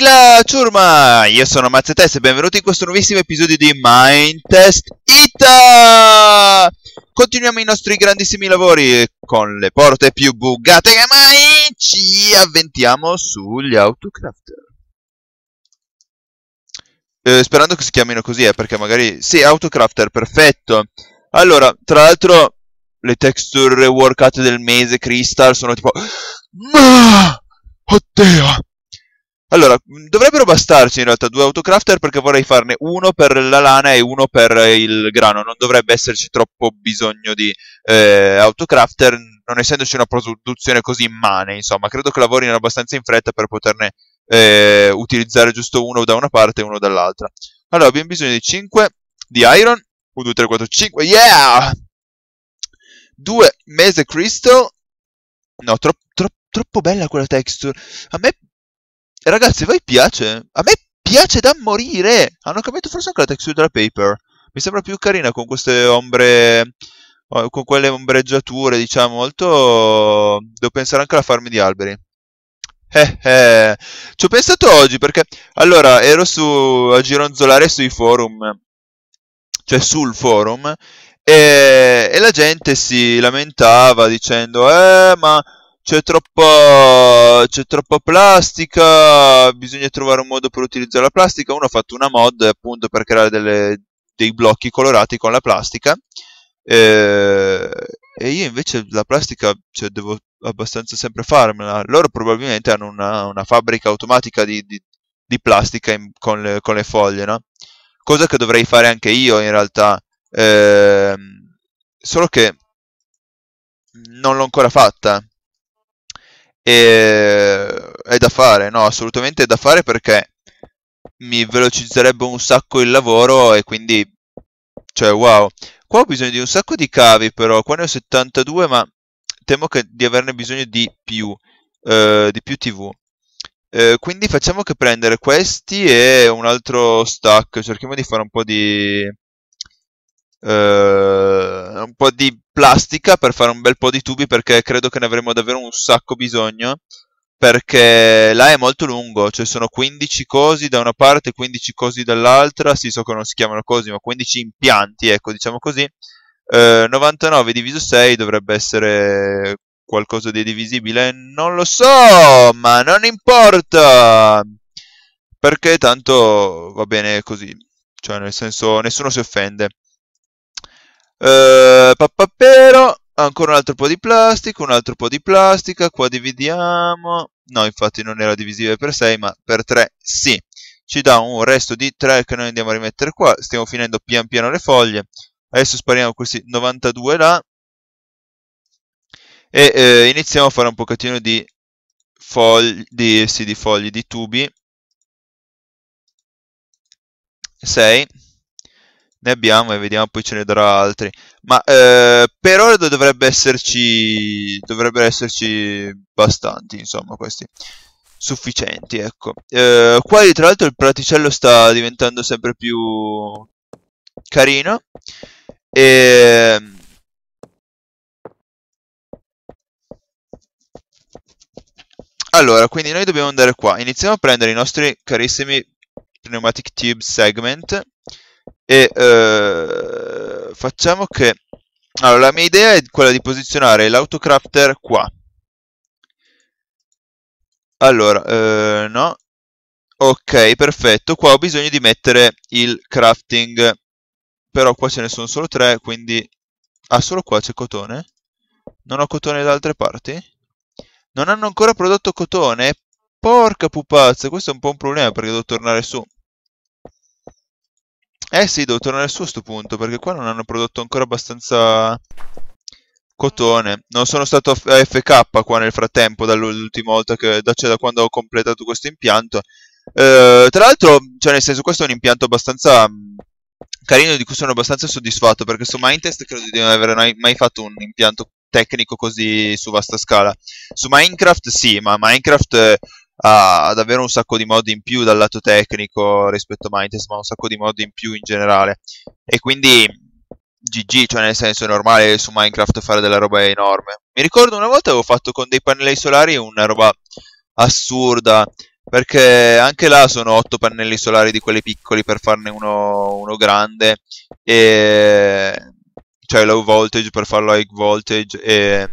la ciurma! Io sono Mazzetess e benvenuti in questo nuovissimo episodio di Mind Test Ita! Continuiamo i nostri grandissimi lavori con le porte più bugate che mai! Ci avventiamo sugli autocrafter. Eh, sperando che si chiamino così, eh, perché magari... Sì, autocrafter, perfetto! Allora, tra l'altro, le texture workate del mese Crystal sono tipo... Ma... Oddio! Allora, mm, dovrebbero bastarci in realtà due autocrafter perché vorrei farne uno per la lana e uno per il grano. Non dovrebbe esserci troppo bisogno di eh, autocrafter, non essendoci una produzione così immane, insomma. Credo che lavorino abbastanza in fretta per poterne eh, utilizzare giusto uno da una parte e uno dall'altra. Allora, abbiamo bisogno di 5 di iron. 1, 2, 3, 4, 5. Yeah! 2 mese crystal. No, tro tro troppo bella quella texture. A me ragazzi, vi piace? A me piace da morire! Hanno cambiato forse anche la texture della paper. Mi sembra più carina con queste ombre... Eh, con quelle ombreggiature, diciamo, molto... Devo pensare anche alla farmi di alberi. Eh, eh. Ci ho pensato oggi perché... Allora, ero su... a gironzolare sui forum. Cioè sul forum. E, e la gente si lamentava dicendo... Eh, ma c'è troppa, c'è troppa plastica, bisogna trovare un modo per utilizzare la plastica. Uno ha fatto una mod appunto per creare delle, dei blocchi colorati con la plastica. Eh, e io invece la plastica cioè, devo abbastanza sempre farmela. Loro probabilmente hanno una, una fabbrica automatica di, di, di plastica in, con, le, con, le, foglie, no? Cosa che dovrei fare anche io in realtà. Eh, solo che non l'ho ancora fatta e è da fare, no, assolutamente è da fare perché mi velocizzerebbe un sacco il lavoro e quindi, cioè, wow. Qua ho bisogno di un sacco di cavi, però, qua ne ho 72, ma temo che di averne bisogno di più, eh, di più TV. Eh, quindi facciamo che prendere questi e un altro stack, cerchiamo di fare un po' di... Eh, di plastica per fare un bel po' di tubi perché credo che ne avremo davvero un sacco bisogno perché là è molto lungo, cioè sono 15 cosi da una parte, 15 cosi dall'altra, sì so che non si chiamano cosi, ma 15 impianti, ecco, diciamo così. Eh, 99 diviso 6 dovrebbe essere qualcosa di divisibile, non lo so, ma non importa. Perché tanto va bene così, cioè nel senso nessuno si offende. Uh, ancora un altro po' di plastica, un altro po' di plastica, qua dividiamo, no infatti non era divisibile per 6 ma per 3 sì, ci dà un resto di 3 che noi andiamo a rimettere qua, stiamo finendo pian piano le foglie, adesso spariamo questi 92 là e eh, iniziamo a fare un pochettino di fogli, di, sì, di fogli, di tubi, 6, ne abbiamo e vediamo poi ce ne darà altri. Ma eh, per ora dovrebbe esserci, dovrebbero esserci bastanti, insomma, questi sufficienti, ecco. Eh, qua tra l'altro il praticello sta diventando sempre più carino e... Ehm, allora, quindi noi dobbiamo andare qua. Iniziamo a prendere i nostri carissimi pneumatic tube segment e eh, facciamo che allora la mia idea è quella di posizionare l'autocrafter qua allora eh, no ok perfetto qua ho bisogno di mettere il crafting però qua ce ne sono solo tre quindi ah solo qua c'è cotone non ho cotone da altre parti non hanno ancora prodotto cotone porca pupazza questo è un po' un problema perché devo tornare su eh sì, devo tornare su a sto punto, perché qua non hanno prodotto ancora abbastanza cotone. Non sono stato a FK qua nel frattempo, dall'ultima volta che, da, cioè, da quando ho completato questo impianto. Eh, tra l'altro, cioè nel senso, questo è un impianto abbastanza mm, carino di cui sono abbastanza soddisfatto, perché su Mindtest credo di non aver mai, mai fatto un impianto tecnico così su vasta scala. Su Minecraft sì, ma Minecraft eh, ad avere un sacco di mod in più dal lato tecnico rispetto a Mindtest, ma un sacco di mod in più in generale. E quindi GG, cioè nel senso è normale su Minecraft fare della roba enorme. Mi ricordo una volta avevo fatto con dei pannelli solari una roba assurda, perché anche là sono 8 pannelli solari di quelli piccoli per farne uno, uno grande, e... cioè low voltage per farlo high voltage, e,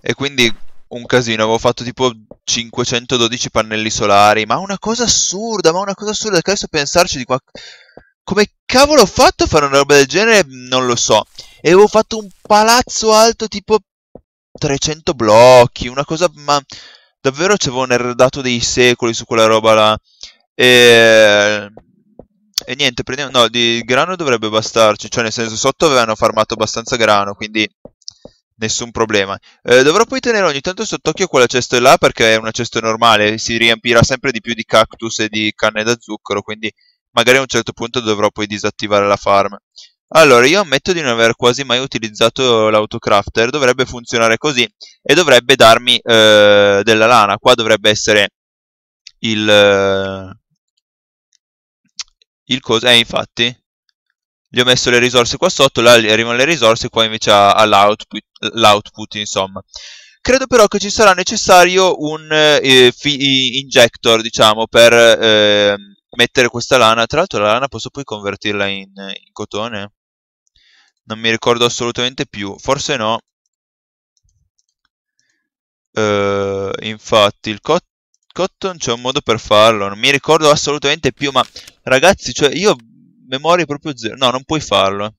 e quindi un casino, avevo fatto tipo 512 pannelli solari, ma una cosa assurda, ma una cosa assurda, che adesso pensarci di qua... Come cavolo ho fatto a fare una roba del genere? Non lo so. E avevo fatto un palazzo alto tipo 300 blocchi, una cosa... ma davvero ci avevo nerdato dei secoli su quella roba là. E... E niente, prendiamo... No, di grano dovrebbe bastarci, cioè nel senso sotto avevano farmato abbastanza grano, quindi nessun problema. Eh, dovrò poi tenere ogni tanto sott'occhio quella cesta là perché è una cesta normale, si riempirà sempre di più di cactus e di canne da zucchero, quindi magari a un certo punto dovrò poi disattivare la farm. Allora, io ammetto di non aver quasi mai utilizzato l'autocrafter, dovrebbe funzionare così e dovrebbe darmi eh, della lana. Qua dovrebbe essere il... Eh, il coso... Eh, infatti, gli ho messo le risorse qua sotto, là arrivano le risorse, qua invece ha l'output, insomma. Credo però che ci sarà necessario un eh, eh injector, diciamo, per eh, mettere questa lana. Tra l'altro la lana posso poi convertirla in, in cotone? Non mi ricordo assolutamente più, forse no. Uh, infatti il cot cotton c'è un modo per farlo non mi ricordo assolutamente più ma ragazzi cioè io memoria proprio zero. No, non puoi farlo. Eh.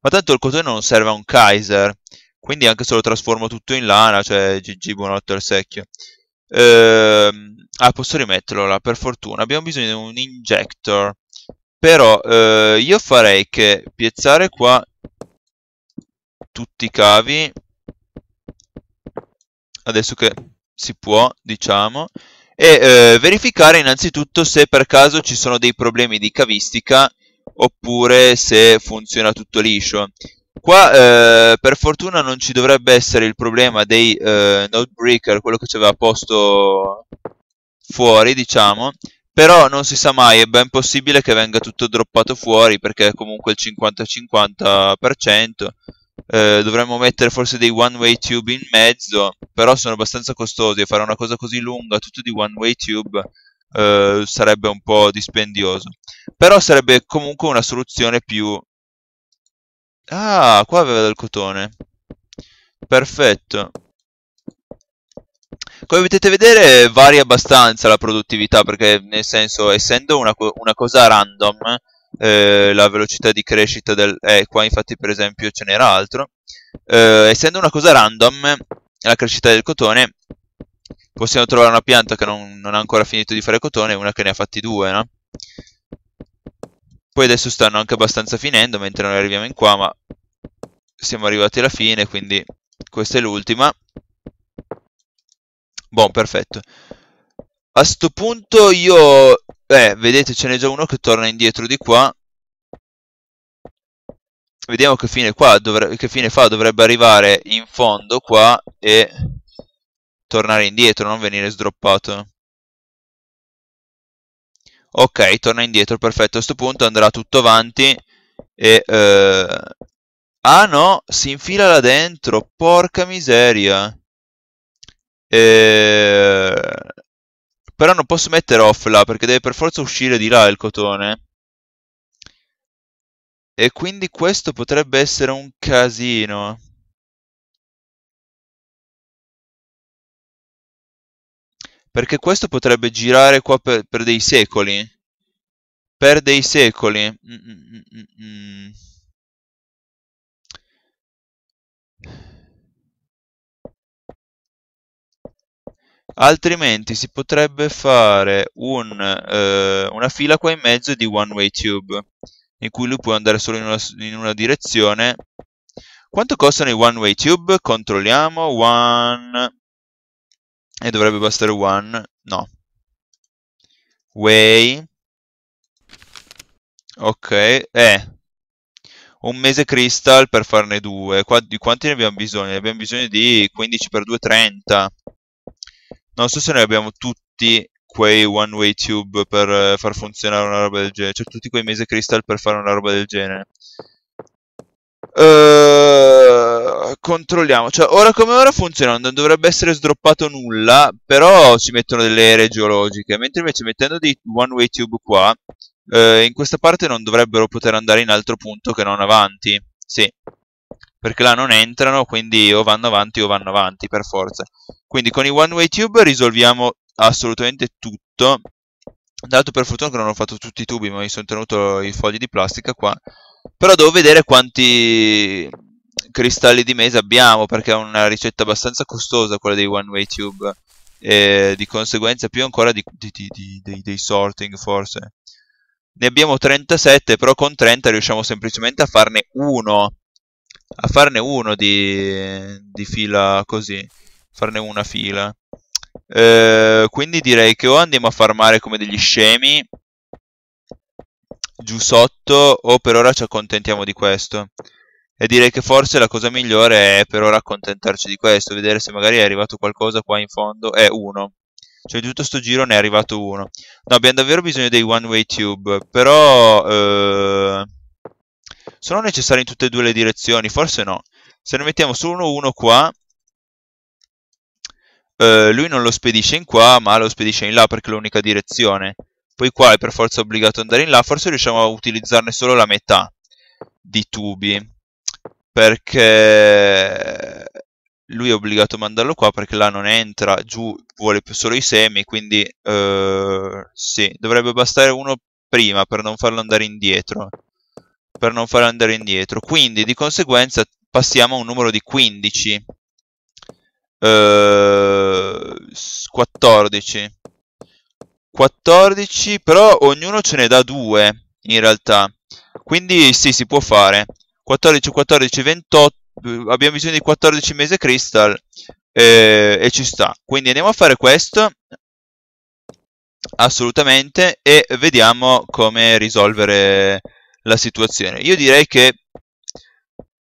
Ma tanto il cotone non serve a un Kaiser. Quindi anche se lo trasformo tutto in lana, cioè GG buonotto al secchio. Ehm, ah, posso rimetterlo là, per fortuna. Abbiamo bisogno di un injector. Però eh, io farei che piazzare qua tutti i cavi. Adesso che si può, diciamo e eh, verificare innanzitutto se per caso ci sono dei problemi di cavistica oppure se funziona tutto liscio. Qua eh, per fortuna non ci dovrebbe essere il problema dei eh, node breaker, quello che ci aveva posto fuori, diciamo, però non si sa mai, è ben possibile che venga tutto droppato fuori perché comunque il 50-50%. Eh, dovremmo mettere forse dei one way tube in mezzo, però sono abbastanza costosi e fare una cosa così lunga tutto di one way tube eh, sarebbe un po' dispendioso. Però sarebbe comunque una soluzione più... Ah, qua aveva del cotone. Perfetto. Come potete vedere varia abbastanza la produttività perché nel senso essendo una, co una cosa random eh, la velocità di crescita del... Eh, qua infatti per esempio ce n'era altro eh, essendo una cosa random la crescita del cotone possiamo trovare una pianta che non, non ha ancora finito di fare cotone e una che ne ha fatti due, no? Poi adesso stanno anche abbastanza finendo, mentre noi arriviamo in qua, ma siamo arrivati alla fine, quindi questa è l'ultima. Buon, perfetto. A sto punto io... Beh, vedete, ce n'è già uno che torna indietro di qua. Vediamo che fine, qua dovre... che fine fa, dovrebbe arrivare in fondo qua e tornare indietro, non venire sdroppato. Ok, torna indietro, perfetto. A questo punto andrà tutto avanti e... Eh... Ah no, si infila là dentro, porca miseria. E... Però non posso mettere off là, perché deve per forza uscire di là il cotone. E quindi questo potrebbe essere un casino. Perché questo potrebbe girare qua per, per dei secoli. Per dei secoli. Mm, mm, mm, Altrimenti si potrebbe fare un, eh, una fila qua in mezzo di one way tube, in cui lui può andare solo in una, in una direzione. Quanto costano i one way tube? Controlliamo. One e dovrebbe bastare one. No. Way. Ok. Eh. Un mese crystal per farne due. Qua, di quanti ne abbiamo bisogno? Ne abbiamo bisogno di 15 per 2, 30. Non so se ne abbiamo tutti quei one way tube per far funzionare una roba del genere. Cioè tutti quei mese crystal per fare una roba del genere. Eh, controlliamo, cioè ora come ora funziona, non dovrebbe essere sdroppato nulla, però ci mettono delle ere geologiche, mentre invece mettendo dei one way tube qua, uh, in questa parte non dovrebbero poter andare in altro punto che non avanti, sì, perché là non entrano, quindi o vanno avanti o vanno avanti per forza. Quindi con i one way tube risolviamo assolutamente tutto, dato per fortuna che non ho fatto tutti i tubi, ma mi sono tenuto i fogli di plastica qua, però devo vedere quanti cristalli di mesa abbiamo, perché è una ricetta abbastanza costosa quella dei One Way Tube. E di conseguenza più ancora di, di, di, dei, dei sorting forse. Ne abbiamo 37, però con 30 riusciamo semplicemente a farne uno. A farne uno di, di fila così. Farne una fila. Eh, quindi direi che o andiamo a farmare come degli scemi giù sotto o per ora ci accontentiamo di questo. E direi che forse la cosa migliore è per ora accontentarci di questo, vedere se magari è arrivato qualcosa qua in fondo. È uno. Cioè di tutto sto giro ne è arrivato uno. No, abbiamo davvero bisogno dei one way tube, però... Eh, sono necessari in tutte e due le direzioni? Forse no. Se ne mettiamo solo uno qua, eh, lui non lo spedisce in qua, ma lo spedisce in là perché è l'unica direzione poi qua è per forza obbligato ad andare in là, forse riusciamo a utilizzarne solo la metà di tubi, perché lui è obbligato a mandarlo qua perché là non entra, giù vuole solo i semi, quindi eh, sì, dovrebbe bastare uno prima per non farlo andare indietro, per non farlo andare indietro, quindi di conseguenza passiamo a un numero di 15, eh, 14, 14, però ognuno ce ne dà due in realtà. Quindi sì, si può fare. 14, 14, 28. Abbiamo bisogno di 14 mese crystal eh, e ci sta. Quindi andiamo a fare questo. Assolutamente. E vediamo come risolvere la situazione. Io direi che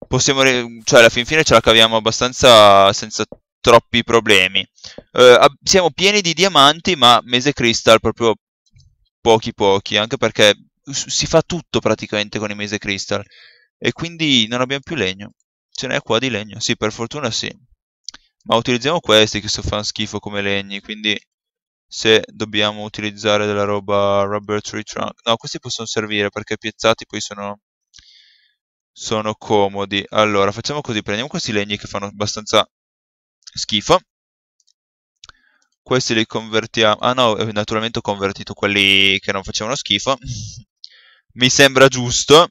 possiamo... Cioè alla fin fine ce la caviamo abbastanza senza troppi problemi. Eh, siamo pieni di diamanti, ma Mese Crystal proprio pochi pochi, anche perché si fa tutto praticamente con i Mese Crystal e quindi non abbiamo più legno. Ce n'è qua di legno? Sì, per fortuna sì. Ma utilizziamo questi che so fanno schifo come legni, quindi se dobbiamo utilizzare della roba rubber tree trunk... No, questi possono servire perché piazzati poi sono... sono comodi. Allora, facciamo così, prendiamo questi legni che fanno abbastanza schifo. Questi li convertiamo... Ah no, eh, naturalmente ho convertito quelli che non facevano schifo. Mi sembra giusto.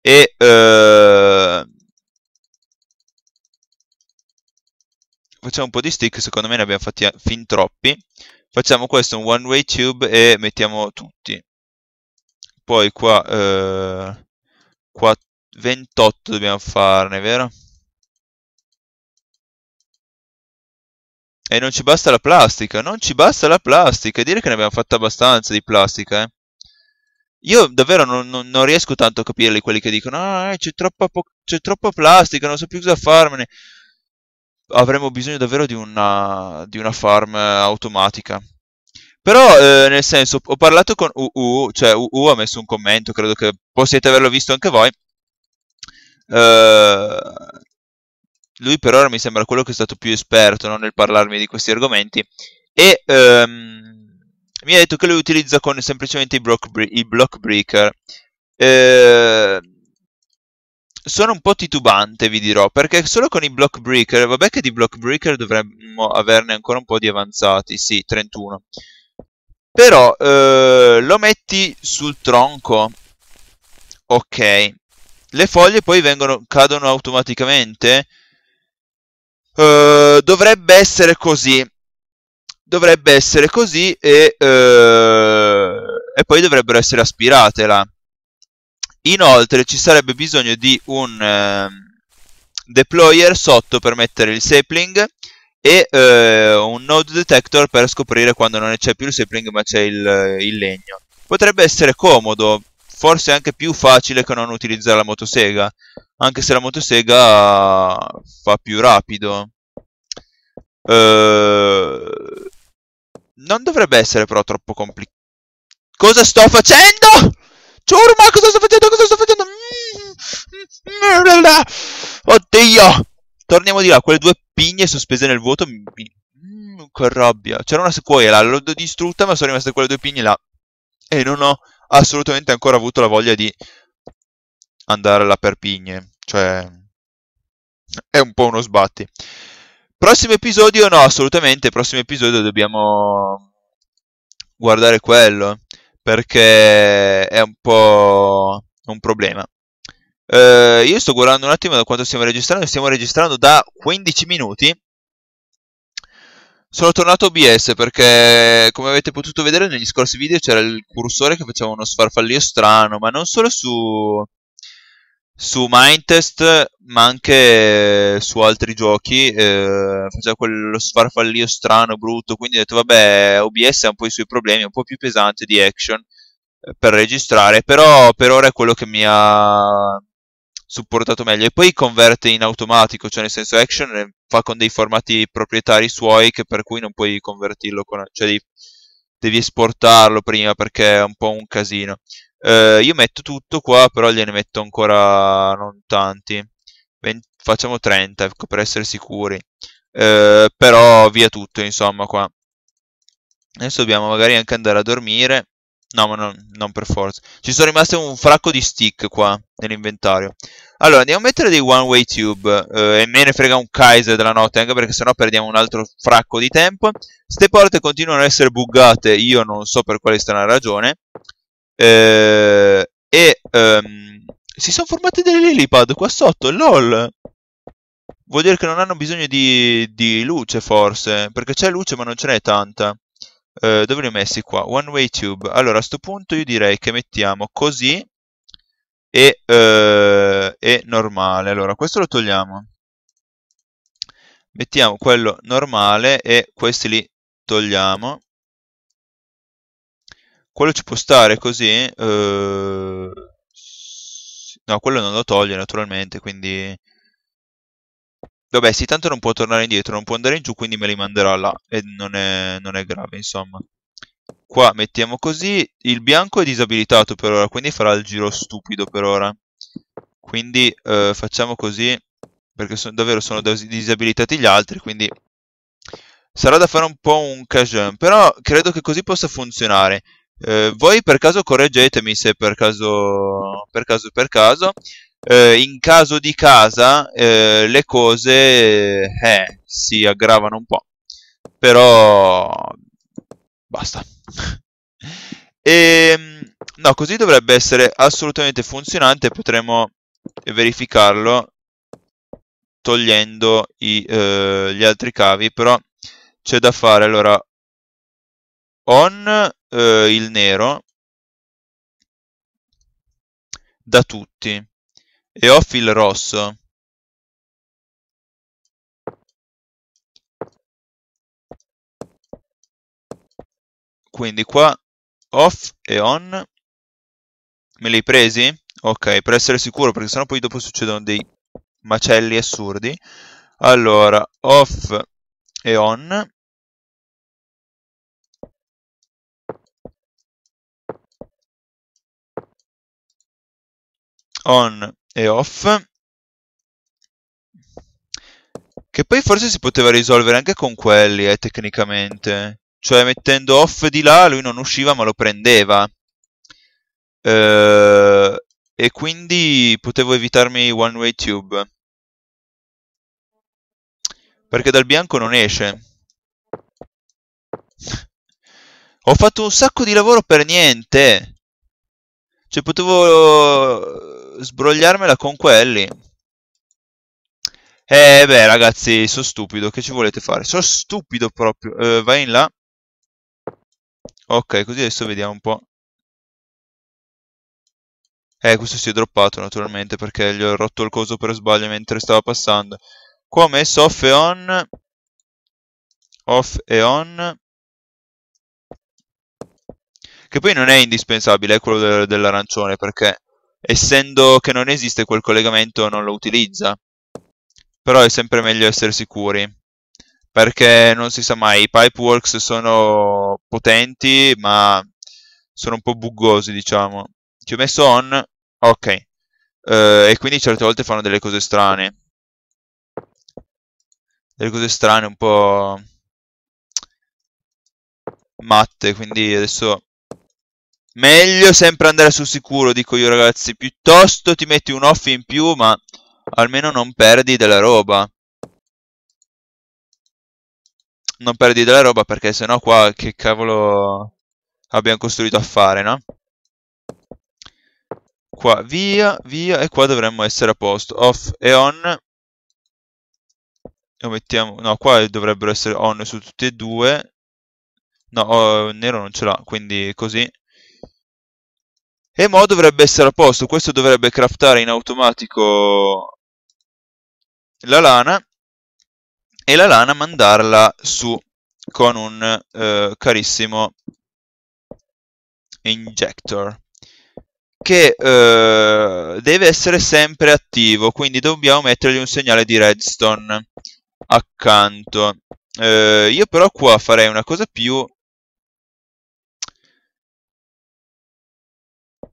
E... Eh... Facciamo un po' di stick, secondo me ne abbiamo fatti fin troppi. Facciamo questo un one way tube e mettiamo tutti. Poi qua, eh, qua 28 dobbiamo farne, vero? E non ci basta la plastica, non ci basta la plastica, dire che ne abbiamo fatta abbastanza di plastica, eh. Io davvero non, non, non, riesco tanto a capirli quelli che dicono ah, eh, c'è troppa, troppa, plastica, non so più cosa farmene. Avremmo bisogno davvero di una, di una farm automatica. Però, eh, nel senso, ho parlato con UU, cioè UU ha messo un commento, credo che possiate averlo visto anche voi. Eh, lui per ora mi sembra quello che è stato più esperto no, nel parlarmi di questi argomenti e ehm, mi ha detto che lui utilizza con semplicemente i block, bre- i block breaker. Eh, sono un po' titubante, vi dirò, perché solo con i block breaker, vabbè che di block breaker dovremmo averne ancora un po' di avanzati, sì, 31. Però eh, lo metti sul tronco, ok, le foglie poi vengono, cadono automaticamente Uh, dovrebbe essere così. Dovrebbe essere così e, uh, e poi dovrebbero essere aspirate là. Inoltre ci sarebbe bisogno di un ehm, deployer sotto per mettere il sapling e eh, un node detector per scoprire quando non c'è più il sapling ma c'è il, il, legno. Potrebbe essere comodo forse è anche più facile che non utilizzare la motosega, anche se la motosega fa più rapido. Eh, non dovrebbe essere però troppo complicato. Cosa sto facendo? Ciurma, cosa sto facendo? Cosa sto facendo? Mm. Oddio! Torniamo di là, quelle due pigne sospese nel vuoto mi... Mm, che rabbia. C'era una sequoia, l'ho distrutta ma sono rimaste quelle due pigne là. E non ho assolutamente ancora avuto la voglia di andare alla Perpigne. Cioè, è un po' uno sbatti. Prossimo episodio? No, assolutamente. Prossimo episodio dobbiamo guardare quello. Perché è un po' un problema. Eh, io sto guardando un attimo da quanto stiamo registrando. Stiamo registrando da 15 minuti. Sono tornato OBS perché, come avete potuto vedere negli scorsi video, c'era il cursore che faceva uno sfarfallio strano, ma non solo su, su Mindtest, ma anche su altri giochi, eh, faceva quello sfarfallio strano, brutto, quindi ho detto, vabbè, OBS ha un po' i suoi problemi, è un po' più pesante di Action eh, per registrare, però per ora è quello che mi ha, supportato meglio e poi converte in automatico, cioè nel senso Action eh, fa con dei formati proprietari suoi che per cui non puoi convertirlo con, cioè devi, devi esportarlo prima perché è un po' un casino. Eh, io metto tutto qua, però gliene metto ancora non tanti. 20, facciamo 30, ecco, per essere sicuri. Eh, però via tutto, insomma, qua. Adesso dobbiamo magari anche andare a dormire. No, ma no, non per forza. Ci sono rimaste un fracco di stick qua nell'inventario. Allora, andiamo a mettere dei one way tube. Eh, e me ne frega un Kaiser della notte, anche perché sennò perdiamo un altro fracco di tempo. Ste porte continuano ad essere buggate, io non so per quale strana ragione. Eh, e ehm, si sono formate delle lilipad qua sotto, lol. Vuol dire che non hanno bisogno di, di luce, forse. Perché c'è luce, ma non ce n'è tanta. Eh, dove li ho messi qua? One way tube. Allora, a questo punto io direi che mettiamo così e, eh, e normale. Allora, questo lo togliamo. Mettiamo quello normale e questi li togliamo. Quello ci può stare così. Eh... No, quello non lo toglie naturalmente, quindi Vabbè, sì, tanto non può tornare indietro, non può andare in giù, quindi me li manderà là. E non è, non è grave, insomma. Qua mettiamo così. Il bianco è disabilitato per ora, quindi farà il giro stupido per ora. Quindi eh, facciamo così, perché son, davvero sono disabilitati gli altri, quindi... Sarà da fare un po' un cajun, però credo che così possa funzionare. Eh, voi per caso correggetemi se per caso, per caso, per caso, eh, in caso di casa eh, le cose eh, si aggravano un po', però basta. e, ehm, no, così dovrebbe essere assolutamente funzionante, potremmo verificarlo togliendo i, eh, gli altri cavi, però c'è da fare, allora, on eh, il nero da tutti e off il rosso. Quindi qua off e on. Me li hai presi? Ok, per essere sicuro, perché sennò poi dopo succedono dei macelli assurdi. Allora, off e on. On e off che poi forse si poteva risolvere anche con quelli eh, tecnicamente cioè mettendo off di là lui non usciva ma lo prendeva eh, e quindi potevo evitarmi one way tube perché dal bianco non esce ho fatto un sacco di lavoro per niente cioè potevo sbrogliarmela con quelli. Eh beh ragazzi, sono stupido, che ci volete fare? Sono stupido proprio. Eh, vai in là. Ok, così adesso vediamo un po'. Eh, questo si è droppato naturalmente perché gli ho rotto il coso per sbaglio mentre stava passando. Qua ho messo off e on. Off e on. Che poi non è indispensabile, è eh, quello dell'arancione perché essendo che non esiste quel collegamento non lo utilizza. Però è sempre meglio essere sicuri, perché non si sa mai, i pipeworks sono potenti, ma sono un po' buggosi, diciamo. Ci ho messo on, ok, uh, e quindi certe volte fanno delle cose strane. Delle cose strane, un po' matte, quindi adesso Meglio sempre andare sul sicuro, dico io ragazzi. Piuttosto ti metti un off in più, ma almeno non perdi della roba. Non perdi della roba perché sennò qua che cavolo abbiamo costruito a fare, no? Qua via, via e qua dovremmo essere a posto. Off e on. Lo mettiamo... No, qua dovrebbero essere on su tutti e due. No, oh, nero non ce l'ha, quindi così. E Mo dovrebbe essere a posto, questo dovrebbe craftare in automatico la lana e la lana mandarla su con un eh, carissimo injector che eh, deve essere sempre attivo, quindi dobbiamo mettergli un segnale di redstone accanto. Eh, io però qua farei una cosa più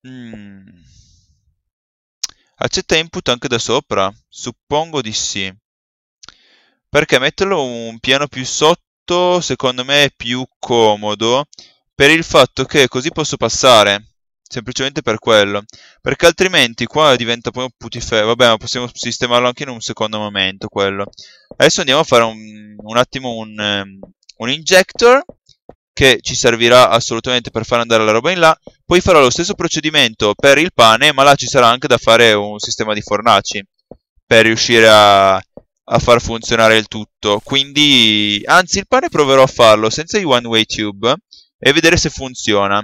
Mm. Accetta input anche da sopra? Suppongo di sì. Perché metterlo un piano più sotto secondo me è più comodo per il fatto che così posso passare. Semplicemente per quello. Perché altrimenti qua diventa poi un putifero. Vabbè, ma possiamo sistemarlo anche in un secondo momento quello. Adesso andiamo a fare un, un attimo un, ehm, un injector che ci servirà assolutamente per far andare la roba in là. Poi farò lo stesso procedimento per il pane, ma là ci sarà anche da fare un sistema di fornaci per riuscire a, a far funzionare il tutto. Quindi, anzi, il pane proverò a farlo senza i one-way tube e vedere se funziona.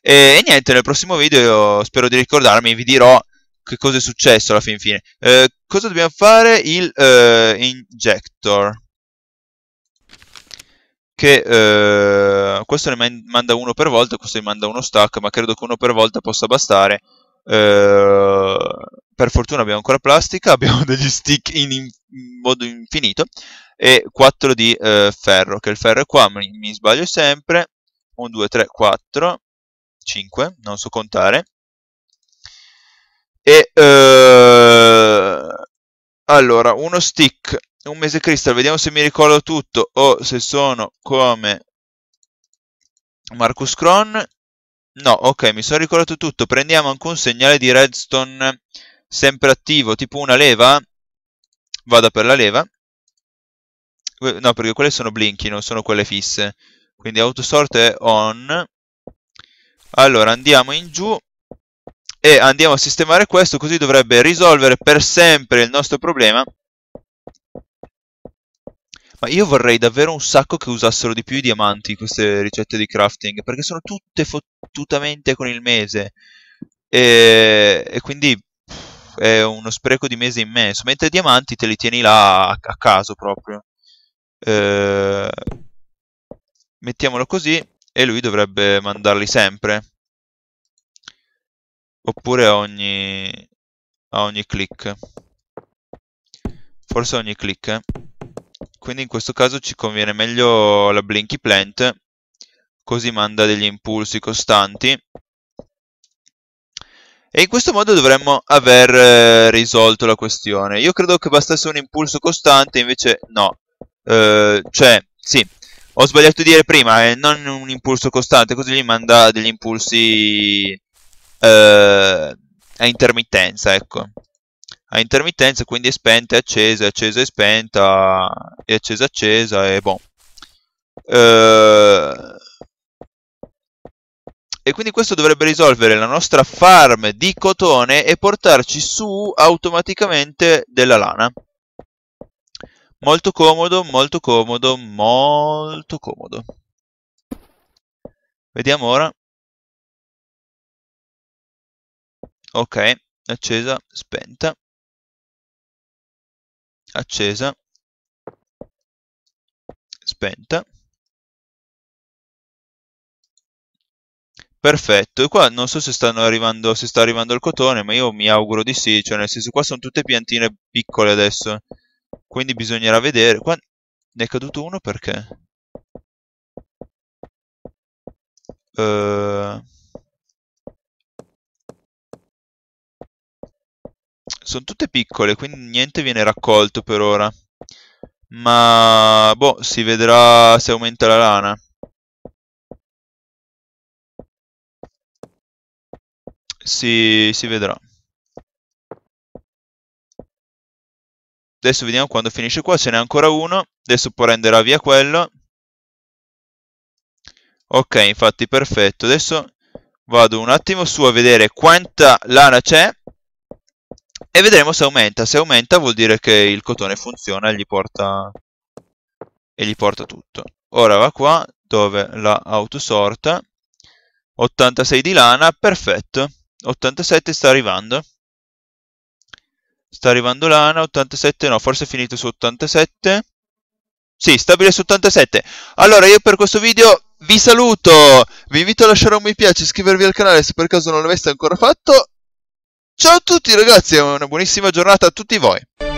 E, e, niente, nel prossimo video spero di ricordarmi, vi dirò che cosa è successo alla fin fine. Eh, cosa dobbiamo fare? Il eh, injector che eh, questo ne manda uno per volta, questo ne manda uno stack, ma credo che uno per volta possa bastare. Eh, per fortuna abbiamo ancora plastica, abbiamo degli stick in, in modo infinito e 4 di eh, ferro, che il ferro è qua, mi, mi sbaglio sempre, 1, 2, 3, 4, 5, non so contare. E eh, allora, uno stick un mese crystal, vediamo se mi ricordo tutto o se sono come Marcus Cron. No, ok, mi sono ricordato tutto. Prendiamo anche un segnale di redstone sempre attivo, tipo una leva. Vada per la leva. No, perché quelle sono blinky, non sono quelle fisse. Quindi autosort è on. Allora, andiamo in giù e andiamo a sistemare questo, così dovrebbe risolvere per sempre il nostro problema ma io vorrei davvero un sacco che usassero di più i diamanti queste ricette di crafting, perché sono tutte fottutamente con il mese. E, e quindi pff, è uno spreco di mese immenso. Mentre i diamanti te li tieni là a, a caso proprio. Eh, mettiamolo così e lui dovrebbe mandarli sempre. Oppure a ogni, a ogni click. Forse a ogni click, eh quindi in questo caso ci conviene meglio la Blinky Plant, così manda degli impulsi costanti. E in questo modo dovremmo aver eh, risolto la questione. Io credo che bastasse un impulso costante, invece no. Eh, cioè, sì, ho sbagliato a dire prima, eh, non un impulso costante, così gli manda degli impulsi eh, a intermittenza, ecco a intermittenza, quindi è spenta e accesa, è accesa e spenta, è accesa e accesa e boh. Eh, e quindi questo dovrebbe risolvere la nostra farm di cotone e portarci su automaticamente della lana. Molto comodo, molto comodo, molto comodo. Vediamo ora. Ok, accesa, spenta accesa, spenta. Perfetto, e qua non so se, stanno arrivando, se sta arrivando il cotone, ma io mi auguro di sì, cioè nel senso qua sono tutte piantine piccole adesso, quindi bisognerà vedere. Qua ne è caduto uno perché? Uh... Sono tutte piccole, quindi niente viene raccolto per ora. Ma boh, si vedrà se aumenta la lana. Si, si vedrà. Adesso vediamo quando finisce qua, ce n'è ancora uno. Adesso può rendere via quello. Ok, infatti, perfetto. Adesso vado un attimo su a vedere quanta lana c'è e vedremo se aumenta. Se aumenta vuol dire che il cotone funziona e gli porta, e gli porta tutto. Ora va qua dove la autosorta. 86 di lana, perfetto. 87 sta arrivando. Sta arrivando lana, 87 no, forse è finito su 87. Sì, stabile su 87. Allora, io per questo video vi saluto. Vi invito a lasciare un mi piace, iscrivervi al canale se per caso non l'aveste ancora fatto Ciao a tutti ragazzi e una buonissima giornata a tutti voi.